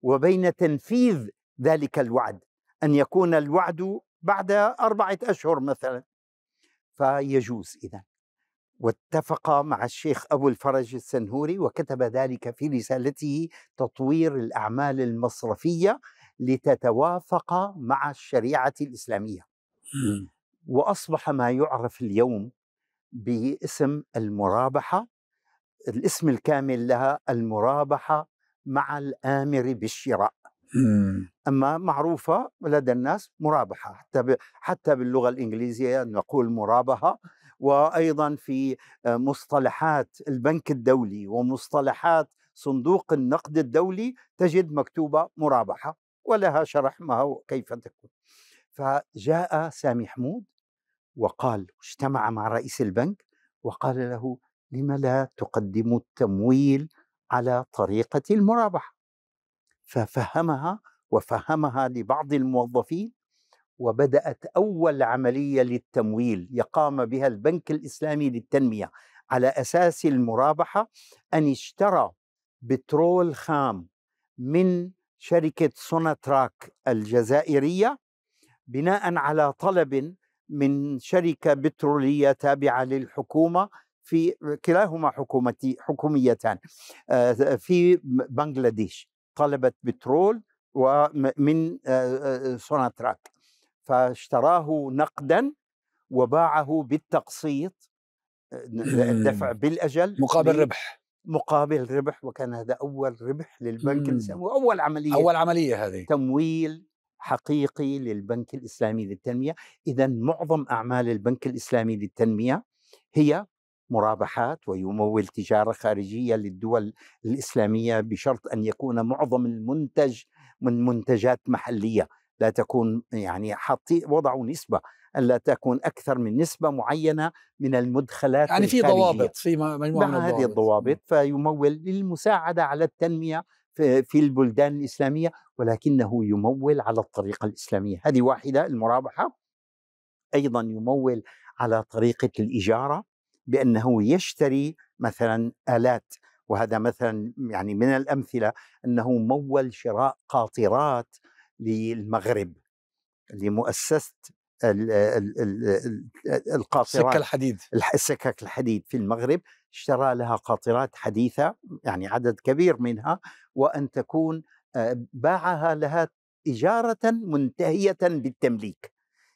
وبين تنفيذ ذلك الوعد أن يكون الوعد بعد أربعة أشهر مثلا فيجوز إذا واتفق مع الشيخ أبو الفرج السنهوري وكتب ذلك في رسالته تطوير الأعمال المصرفية لتتوافق مع الشريعة الإسلامية واصبح ما يعرف اليوم باسم المرابحه الاسم الكامل لها المرابحه مع الامر بالشراء إمم. اما معروفه لدى الناس مرابحه حتى حتى باللغه الانجليزيه نقول مرابحه وايضا في مصطلحات البنك الدولي ومصطلحات صندوق النقد الدولي تجد مكتوبه مرابحه ولها شرح ما هو كيف تكون فجاء سامي حمود وقال اجتمع مع رئيس البنك وقال له لم لا تقدم التمويل على طريقة المرابحة ففهمها وفهمها لبعض الموظفين وبدأت أول عملية للتمويل يقام بها البنك الإسلامي للتنمية على أساس المرابحة أن اشترى بترول خام من شركة سوناتراك الجزائرية بناء على طلب من شركة بترولية تابعة للحكومة في كلاهما حكومتي حكوميتان آه، في بنغلاديش طلبت بترول ومن آه، آه، سوناتراك فاشتراه نقدا وباعه بالتقسيط الدفع بالاجل مقابل ربح مقابل ربح وكان هذا اول ربح للبنك الاسلامي واول عمليه اول عمليه هذه تمويل حقيقي للبنك الاسلامي للتنميه، اذا معظم اعمال البنك الاسلامي للتنميه هي مرابحات ويمول تجاره خارجيه للدول الاسلاميه بشرط ان يكون معظم المنتج من منتجات محليه، لا تكون يعني حطي وضعوا نسبه الا تكون اكثر من نسبه معينه من المدخلات يعني في ضوابط في مجموعه من الضوابط. هذه الضوابط فيمول للمساعده على التنميه في البلدان الإسلامية ولكنه يمول على الطريقة الإسلامية هذه واحدة المرابحة أيضا يمول على طريقة الإجارة بأنه يشتري مثلا آلات وهذا مثلا يعني من الأمثلة أنه مول شراء قاطرات للمغرب لمؤسسة القاطرات السكة الحديد السكك الحديد في المغرب اشترى لها قاطرات حديثة يعني عدد كبير منها وأن تكون آه، باعها لها إجارة منتهية بالتمليك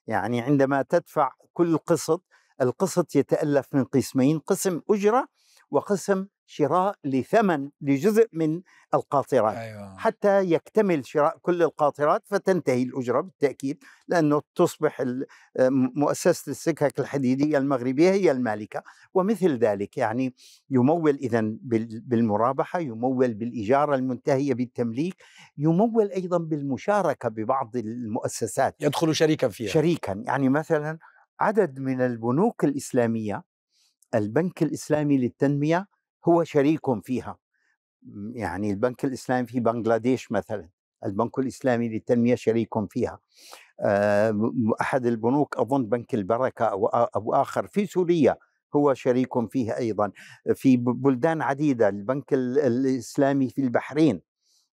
يعني عندما تدفع كل قسط القسط يتألف من قسمين قسم أجرة وقسم شراء لثمن لجزء من القاطرات أيوة. حتى يكتمل شراء كل القاطرات فتنتهي الأجرة بالتأكيد لأنه تصبح آه، مؤسسة السكك الحديدية المغربية هي المالكة ومثل ذلك يعني يمول إذا بالمرابحة يمول بالإجارة المنتهية بالتمليك يمول أيضا بالمشاركة ببعض المؤسسات يدخل شريكا فيها شريكا يعني مثلا عدد من البنوك الإسلامية البنك الإسلامي للتنمية هو شريك فيها يعني البنك الاسلامي في بنغلاديش مثلا البنك الاسلامي للتنميه شريك فيها آه، احد البنوك اظن بنك البركه او اخر في سوريا هو شريك فيه ايضا في بلدان عديده البنك الاسلامي في البحرين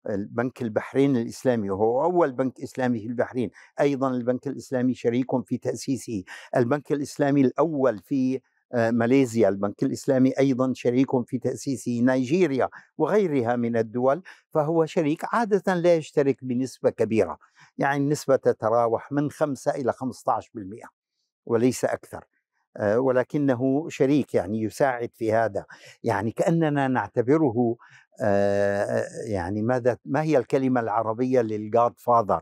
البنك البحرين الاسلامي وهو اول بنك اسلامي في البحرين ايضا البنك الاسلامي شريك في تاسيسه البنك الاسلامي الاول في آه، ماليزيا البنك الإسلامي أيضا شريك في تأسيس نيجيريا وغيرها من الدول فهو شريك عادة لا يشترك بنسبة كبيرة يعني النسبة تتراوح من 5 إلى 15% وليس أكثر آه، ولكنه شريك يعني يساعد في هذا يعني كأننا نعتبره آه، يعني ماذا ما هي الكلمة العربية للجاد فاذر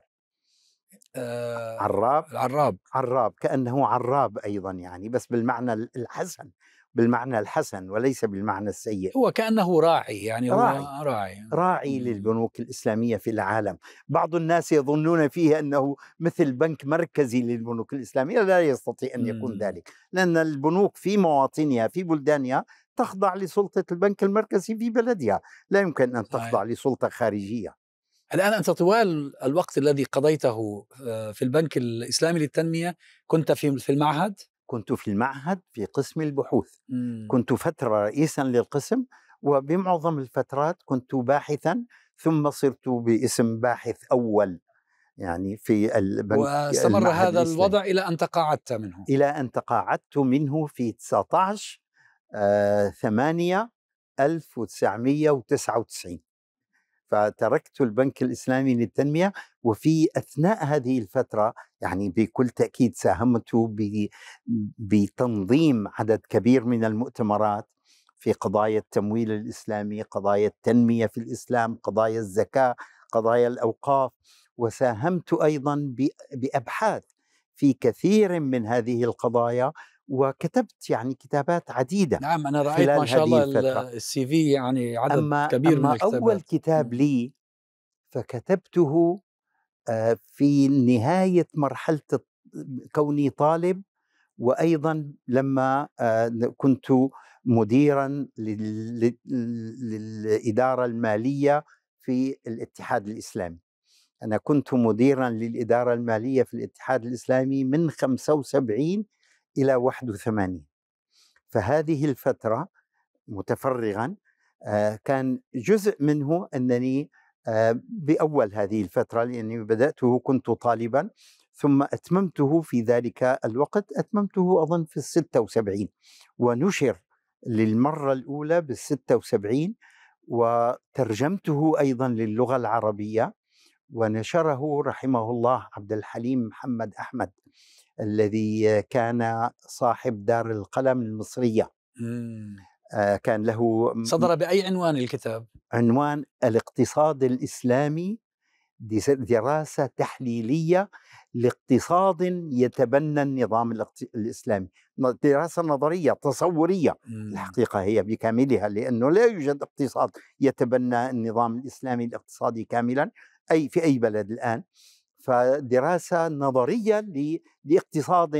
آه عراب العراب عراب كأنه عراب أيضا يعني بس بالمعنى الحسن بالمعنى الحسن وليس بالمعنى السيء هو كأنه راعي يعني راعي راعي, راعي للبنوك الإسلامية في العالم بعض الناس يظنون فيه أنه مثل بنك مركزي للبنوك الإسلامية لا يستطيع أن يكون م. ذلك لأن البنوك في مواطنها في بلدانها تخضع لسلطة البنك المركزي في بلدها لا يمكن أن تخضع لسلطة خارجية الآن أنت طوال الوقت الذي قضيته آه، في البنك الإسلامي للتنمية كنت في في المعهد؟ كنت في المعهد في قسم البحوث مم. كنت فترة رئيسا للقسم وبمعظم الفترات كنت باحثا ثم صرت باسم باحث أول يعني في البنك واستمر هذا الوضع إلى أن تقاعدت منه إلى أن تقاعدت منه في 19 آه 8 1999 فتركت البنك الاسلامي للتنميه وفي اثناء هذه الفتره يعني بكل تاكيد ساهمت بتنظيم عدد كبير من المؤتمرات في قضايا التمويل الاسلامي، قضايا التنميه في الاسلام، قضايا الزكاه، قضايا الاوقاف وساهمت ايضا بابحاث في كثير من هذه القضايا وكتبت يعني كتابات عديدة نعم أنا رأيت ما شاء الله السي في يعني عدد أما كبير أما من الكتابات أول كتاب إمم. لي فكتبته آه، في نهاية مرحلة كوني طالب وأيضا لما آه، كنت مديرا للإدارة المالية في الاتحاد الإسلامي أنا كنت مديرا للإدارة المالية في الاتحاد الإسلامي من 75 إلى 81 فهذه الفترة متفرغا آه، كان جزء منه أنني آه، بأول هذه الفترة لأني بدأته كنت طالبا ثم أتممته في ذلك الوقت أتممته أظن في الستة وسبعين ونشر للمرة الأولى بالستة وسبعين وترجمته أيضا للغة العربية ونشره رحمه الله عبد الحليم محمد أحمد الذي كان صاحب دار القلم المصرية آه، كان له صدر بأي عنوان الكتاب؟ عنوان الاقتصاد الإسلامي دراسة تحليلية لاقتصاد يتبنى النظام الإسلامي دراسة نظرية تصورية مم. الحقيقة هي بكاملها لأنه لا يوجد اقتصاد يتبنى النظام الإسلامي الاقتصادي كاملا أي في أي بلد الآن فدراسة نظرية لاقتصاد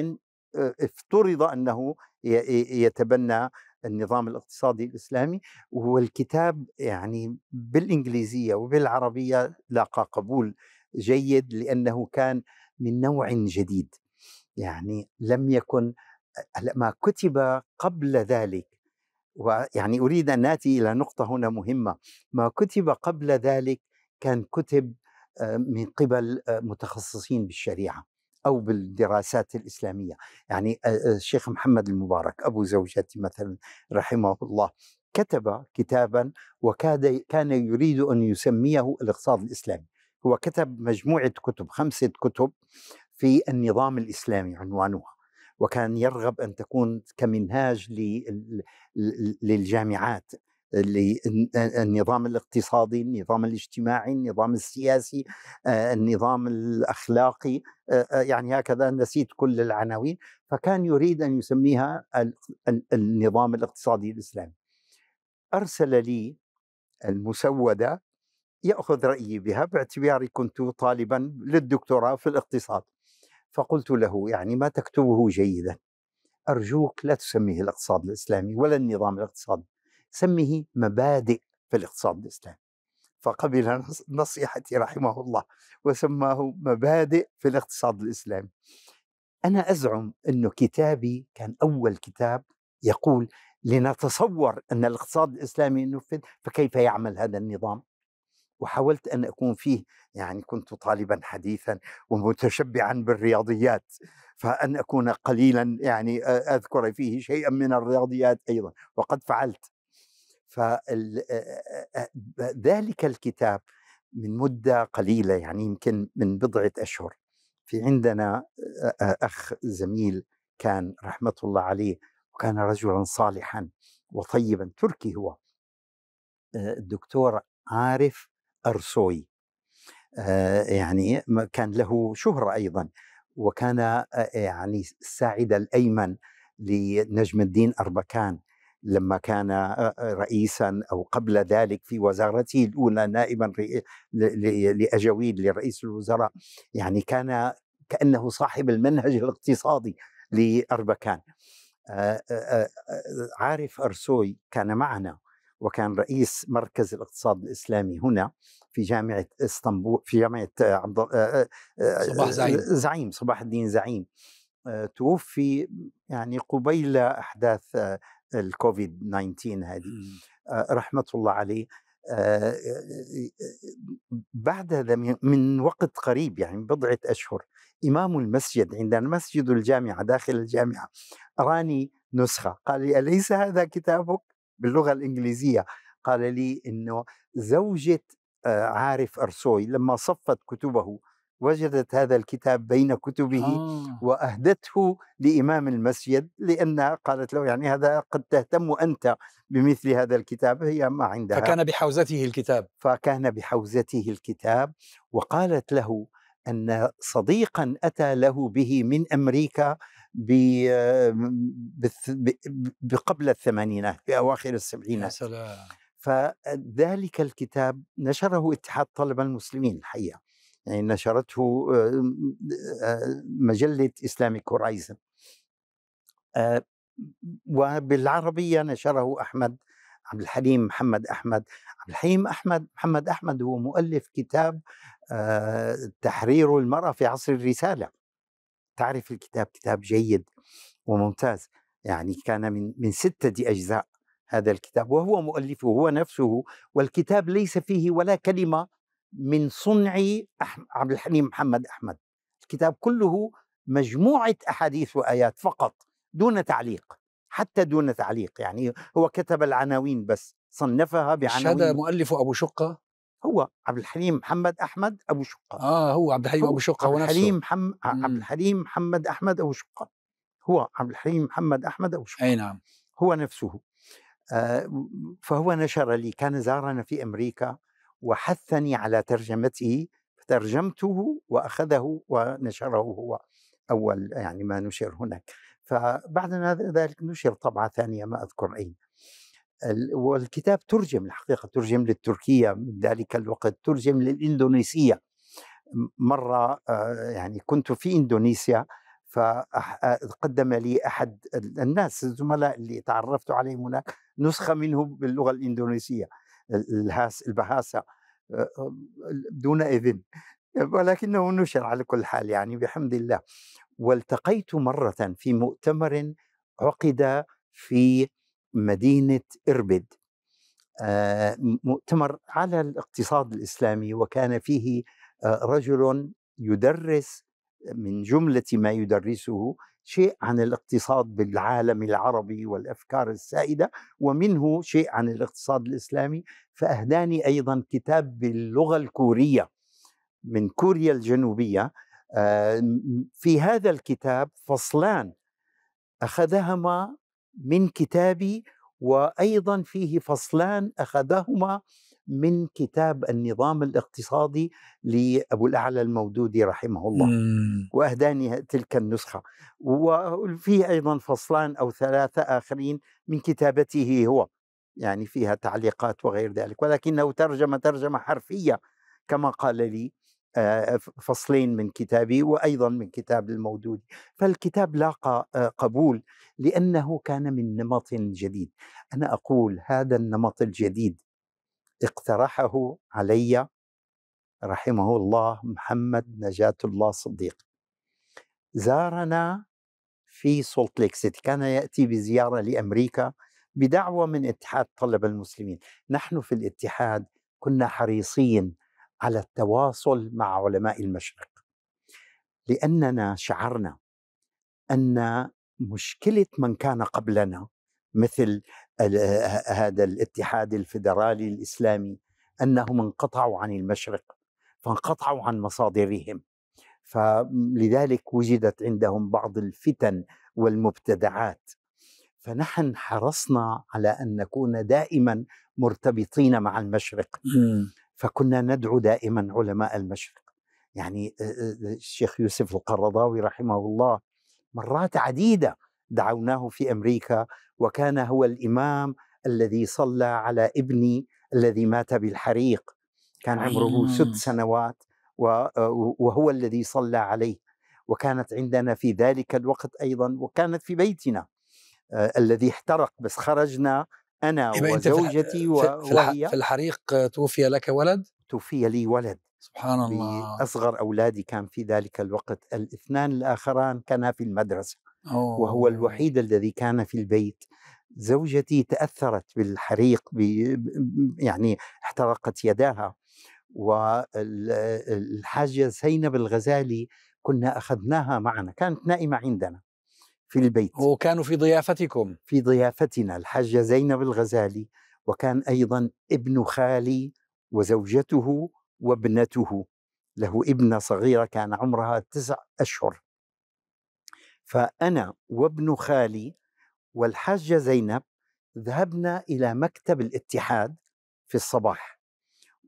آه، افترض أنه يتبنى النظام الاقتصادي الاسلامي والكتاب يعني بالانجليزيه وبالعربيه لاقى قبول جيد لانه كان من نوع جديد يعني لم يكن ما كتب قبل ذلك ويعني اريد ان اتي الى نقطه هنا مهمه ما كتب قبل ذلك كان كتب آه، من قبل آه، متخصصين بالشريعه او بالدراسات الاسلاميه، يعني آه، الشيخ محمد المبارك ابو زوجتي مثلا رحمه الله كتب كتابا وكاد كان يريد ان يسميه الاقتصاد الاسلامي، هو كتب مجموعه كتب خمسه كتب في النظام الاسلامي عنوانها وكان يرغب ان تكون كمنهاج للجامعات النظام الاقتصادي النظام الاجتماعي النظام السياسي النظام الأخلاقي يعني هكذا نسيت كل العناوين فكان يريد أن يسميها النظام الاقتصادي الإسلامي أرسل لي المسودة يأخذ رأيي بها باعتباري كنت طالبا للدكتوراه في الاقتصاد فقلت له يعني ما تكتبه جيدا أرجوك لا تسميه الاقتصاد الإسلامي ولا النظام الاقتصادي سمه مبادئ في الاقتصاد الإسلامي فقبل نصيحتي رحمه الله وسماه مبادئ في الاقتصاد الإسلامي أنا أزعم أنه كتابي كان أول كتاب يقول لنتصور أن الاقتصاد الإسلامي نفذ فكيف يعمل هذا النظام وحاولت أن أكون فيه يعني كنت طالبا حديثا ومتشبعا بالرياضيات فأن أكون قليلا يعني أذكر فيه شيئا من الرياضيات أيضا وقد فعلت فذلك الكتاب من مدة قليلة يعني يمكن من بضعة أشهر في عندنا أخ زميل كان رحمة الله عليه وكان رجلا صالحا وطيبا تركي هو الدكتور عارف أرسوي يعني كان له شهرة أيضا وكان يعني الساعد الأيمن لنجم الدين أربكان لما كان رئيسا او قبل ذلك في وزارته الاولى نائبا لاجاويد لرئيس الوزراء يعني كان كانه صاحب المنهج الاقتصادي لاربكان عارف ارسوي كان معنا وكان رئيس مركز الاقتصاد الاسلامي هنا في جامعه اسطنبول في جامعه عبد صباح زعيم زعيم صباح الدين زعيم توفي يعني قبيل احداث الكوفيد 19 هذه إمم. آه، رحمه الله عليه آه، آه، بعد هذا من وقت قريب يعني بضعة أشهر إمام المسجد عندنا مسجد الجامعة داخل الجامعة راني نسخة قال لي أليس هذا كتابك باللغة الإنجليزية قال لي أنه زوجة عارف أرسوي لما صفت كتبه وجدت هذا الكتاب بين كتبه آه. وأهدته لإمام المسجد لأنها قالت له يعني هذا قد تهتم أنت بمثل هذا الكتاب هي ما عندها فكان بحوزته الكتاب فكان بحوزته الكتاب وقالت له أن صديقا أتى له به من أمريكا بقبل الثمانينات بأواخر السبعينات يا سلام فذلك الكتاب نشره اتحاد طلبة المسلمين الحقيقة يعني نشرته آه، آه، مجلة إسلاميك هورايزن آه، وبالعربية نشره أحمد عبد الحليم محمد أحمد عبد الحليم أحمد محمد أحمد هو مؤلف كتاب تحرير المرأة في عصر الرسالة تعرف الكتاب كتاب جيد وممتاز يعني كان من من ستة أجزاء هذا الكتاب وهو مؤلفه هو نفسه والكتاب ليس فيه ولا كلمة من صنع عبد الحليم محمد أحمد الكتاب كله مجموعة أحاديث وآيات فقط دون تعليق حتى دون تعليق يعني هو كتب العناوين بس صنفها بعناوين هذا مؤلف أبو شقة هو عبد الحليم محمد أحمد أبو شقة آه هو عبد الحليم أبو شقة هو نفسه الحليم حم... عبد امم. الحليم محمد أحمد أبو شقة هو عبد الحليم محمد أحمد أبو شقة أي نعم هو نفسه آه فهو نشر لي كان زارنا في أمريكا وحثني على ترجمته فترجمته واخذه ونشره هو اول يعني ما نشر هناك فبعد ذلك نشر طبعه ثانيه ما اذكر اين والكتاب ترجم الحقيقه ترجم للتركيه من ذلك الوقت ترجم للاندونيسيه مره آه، يعني كنت في اندونيسيا فقدم آه، لي احد الناس الزملاء اللي تعرفت عليهم هناك نسخه منه باللغه الاندونيسيه البهاسه دون اذن ولكنه نشر على كل حال يعني بحمد الله والتقيت مره في مؤتمر عقد في مدينه اربد مؤتمر على الاقتصاد الاسلامي وكان فيه رجل يدرس من جمله ما يدرسه شيء عن الاقتصاد بالعالم العربي والافكار السائده ومنه شيء عن الاقتصاد الاسلامي فاهداني ايضا كتاب باللغه الكوريه من كوريا الجنوبيه آه، في هذا الكتاب فصلان اخذهما من كتابي وايضا فيه فصلان اخذهما من كتاب النظام الاقتصادي لأبو الأعلى المودودي رحمه الله مم. وأهداني تلك النسخة وفي أيضا فصلان أو ثلاثة آخرين من كتابته هو يعني فيها تعليقات وغير ذلك ولكنه ترجم ترجمة حرفية كما قال لي آه، فصلين من كتابي وأيضا من كتاب المودودي فالكتاب لاقى آه، قبول لأنه كان من نمط جديد أنا أقول هذا النمط الجديد اقترحه علي رحمه الله محمد نجاة الله صديق زارنا في سولت ليك سيتي كان يأتي بزيارة لأمريكا بدعوة من اتحاد طلبة المسلمين نحن في الاتحاد كنا حريصين على التواصل مع علماء المشرق لأننا شعرنا أن مشكلة من كان قبلنا مثل آه، هذا الاتحاد الفيدرالي الاسلامي انهم انقطعوا عن المشرق فانقطعوا عن مصادرهم فلذلك وجدت عندهم بعض الفتن والمبتدعات فنحن حرصنا على ان نكون دائما مرتبطين مع المشرق فكنا ندعو دائما علماء المشرق يعني آه، آه، الشيخ يوسف القرضاوي رحمه الله مرات عديده دعوناه في امريكا وكان هو الامام الذي صلى على ابني الذي مات بالحريق كان عمره ست أيوه. سنوات وهو الذي صلى عليه وكانت عندنا في ذلك الوقت ايضا وكانت في بيتنا آه، الذي احترق بس خرجنا انا وزوجتي وهي في الحريق توفي لك ولد؟ توفي لي ولد سبحان الله أصغر أولادي كان في ذلك الوقت الاثنان الآخران كانا في المدرسة أوه. وهو الوحيد الذي كان في البيت زوجتي تأثرت بالحريق يعني احترقت يداها والحاجة زينب الغزالي كنا أخذناها معنا كانت نائمة عندنا في البيت وكانوا في ضيافتكم في ضيافتنا الحاجة زينب الغزالي وكان أيضا ابن خالي وزوجته وابنته له ابنة صغيرة كان عمرها تسع أشهر فأنا وابن خالي والحاجة زينب ذهبنا إلى مكتب الاتحاد في الصباح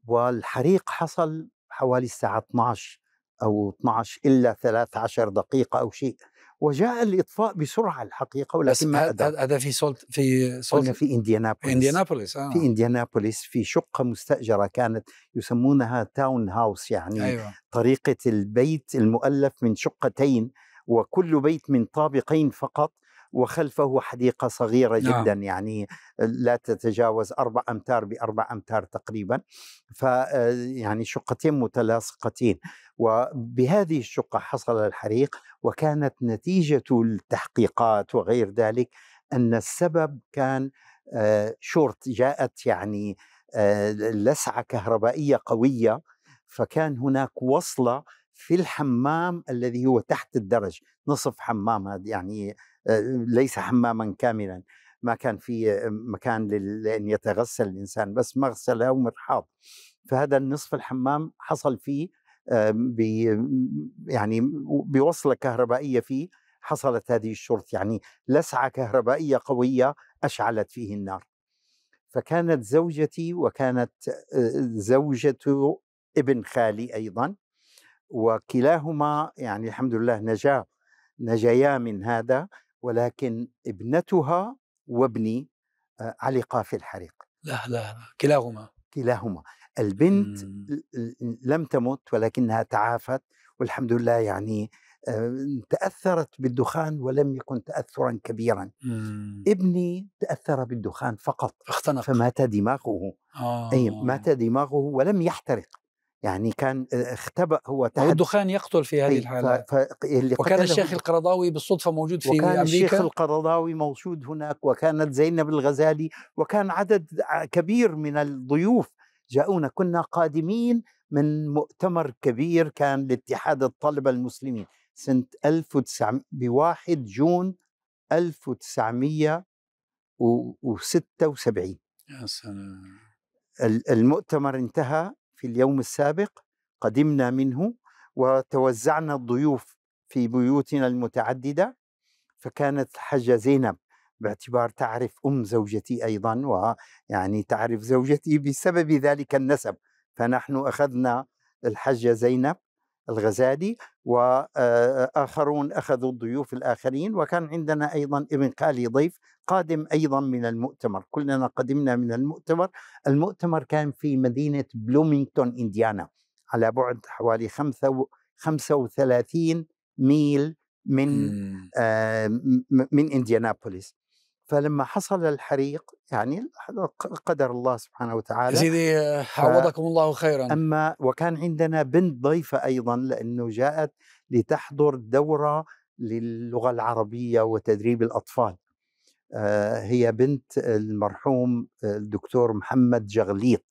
والحريق حصل حوالي الساعة 12 أو 12 إلا 13 دقيقة أو شيء وجاء الإطفاء بسرعة الحقيقة ولكن ما هذا في سولت في سولت في إنديانابوليس إنديانابوليس آه. في إنديانابوليس في شقة مستأجرة كانت يسمونها تاون هاوس يعني أيوة. طريقة البيت المؤلف من شقتين وكل بيت من طابقين فقط وخلفه حديقة صغيرة نعم. جدا نعم. يعني لا تتجاوز أربع أمتار بأربع أمتار تقريبا فيعني آه، شقتين متلاصقتين وبهذه الشقة حصل الحريق وكانت نتيجة التحقيقات وغير ذلك أن السبب كان آه، شورت جاءت يعني آه، لسعة كهربائية قوية فكان هناك وصلة في الحمام الذي هو تحت الدرج نصف حمام هذا يعني آه، ليس حماما كاملا ما كان في آه، مكان لأن يتغسل الإنسان بس مغسلة ومرحاض فهذا النصف الحمام حصل فيه بي يعني بوصلة كهربائية فيه حصلت هذه الشرط يعني لسعة كهربائية قوية أشعلت فيه النار فكانت زوجتي وكانت آه، زوجة ابن خالي أيضا وكلاهما يعني الحمد لله نجا نجيا من هذا ولكن ابنتها وابني آه، علقا في الحريق لا لا كلاهما كلاهما البنت مم. لم تمت ولكنها تعافت والحمد لله يعني آه، تأثرت بالدخان ولم يكن تأثرا كبيرا مم. ابني تأثر بالدخان فقط اختنق فمات دماغه آه. أي مات دماغه ولم يحترق يعني كان اختبأ هو تحت والدخان يقتل في هذه الحالة ف... ف... اللي وكان الشيخ القرضاوي بالصدفة موجود في وكان أمريكا الشيخ القرضاوي موجود هناك وكانت زينب الغزالي وكان عدد كبير من الضيوف جاءونا كنا قادمين من مؤتمر كبير كان لاتحاد الطلبة المسلمين سنة 1900 بواحد جون 1976 يا سلام المؤتمر انتهى في اليوم السابق قدمنا منه وتوزعنا الضيوف في بيوتنا المتعددة فكانت حجة زينب باعتبار تعرف أم زوجتي أيضا ويعني تعرف زوجتي بسبب ذلك النسب فنحن أخذنا الحجة زينب الغزالي واخرون اخذوا الضيوف الاخرين وكان عندنا ايضا ابن خالي ضيف قادم ايضا من المؤتمر كلنا قدمنا من المؤتمر المؤتمر كان في مدينه بلومينغتون انديانا على بعد حوالي 35 ميل من آه من انديانابوليس فلما حصل الحريق يعني قدر الله سبحانه وتعالى سيدي عوضكم الله خيرا اما وكان عندنا بنت ضيفه ايضا لانه جاءت لتحضر دوره للغه العربيه وتدريب الاطفال آه، هي بنت المرحوم آه، الدكتور محمد جغليط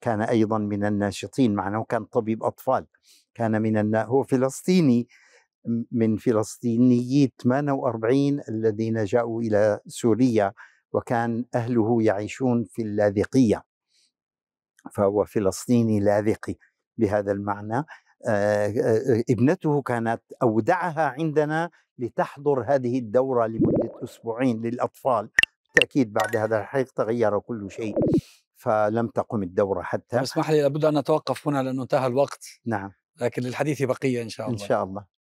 كان ايضا من الناشطين معنا وكان طبيب اطفال كان من النا... هو فلسطيني من فلسطينيي 48 الذين جاءوا إلى سوريا وكان أهله يعيشون في اللاذقية فهو فلسطيني لاذقي بهذا المعنى آه، آه، ابنته كانت أودعها عندنا لتحضر هذه الدورة لمدة أسبوعين للأطفال بالتأكيد بعد هذا الحقيقة تغير كل شيء فلم تقم الدورة حتى اسمح لي لابد أن نتوقف هنا لأنه انتهى الوقت نعم لكن للحديث بقية إن شاء الله إن شاء الله